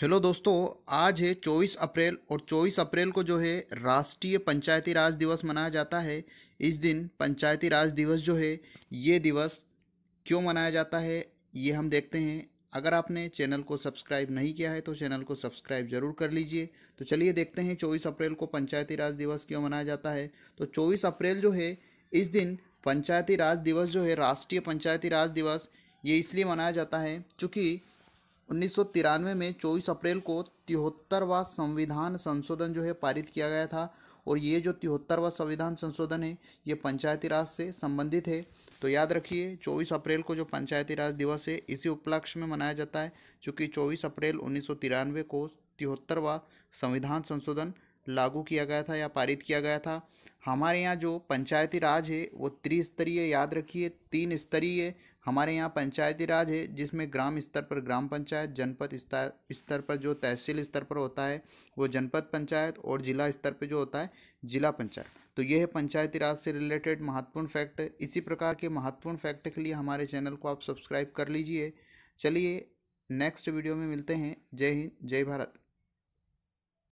hello दोस्तों आज है 24 अप्रैल और 24 अप्रैल को जो है राष्ट्रीय पंचायती राज दिवस मनाया जाता है इस दिन पंचायती राज दिवस जो है ये दिवस क्यों मनाया जाता है ये हम देखते हैं अगर आपने चैनल को सब्सक्राइब नहीं किया है तो चैनल को सब्सक्राइब जरूर कर लीजिए तो चलिए देखते हैं चौबीस अप्रैल को पंचायती राज दिवस क्यों मनाया जाता है तो चौबीस अप्रैल जो है इस दिन पंचायती राज दिवस जो है राष्ट्रीय पंचायती राज दिवस ये इसलिए मनाया जाता है चूँकि उन्नीस में 24 अप्रैल को तिहत्तरवा संविधान संशोधन जो है पारित किया गया था और ये जो तिहत्तरवा संविधान संशोधन है ये पंचायती राज से संबंधित है तो याद रखिए 24 अप्रैल को जो पंचायती राज दिवस है इसी उपलक्ष्य में मनाया जाता है चूँकि 24 अप्रैल उन्नीस को तिहत्तरवा संविधान संशोधन लागू किया गया था या पारित किया गया था हमारे यहाँ जो पंचायती राज है वो त्रिस्तरीय याद रखिए तीन स्तरीय हमारे यहाँ पंचायती राज है जिसमें ग्राम स्तर पर ग्राम पंचायत जनपद स्तर पर जो तहसील स्तर पर होता है वो जनपद पंचायत और जिला स्तर पर जो होता है जिला पंचायत तो यह है पंचायती राज से रिलेटेड महत्वपूर्ण फैक्ट इसी प्रकार के महत्वपूर्ण फैक्ट के लिए हमारे चैनल को आप सब्सक्राइब कर लीजिए चलिए नेक्स्ट वीडियो में मिलते हैं जय हिंद जय भारत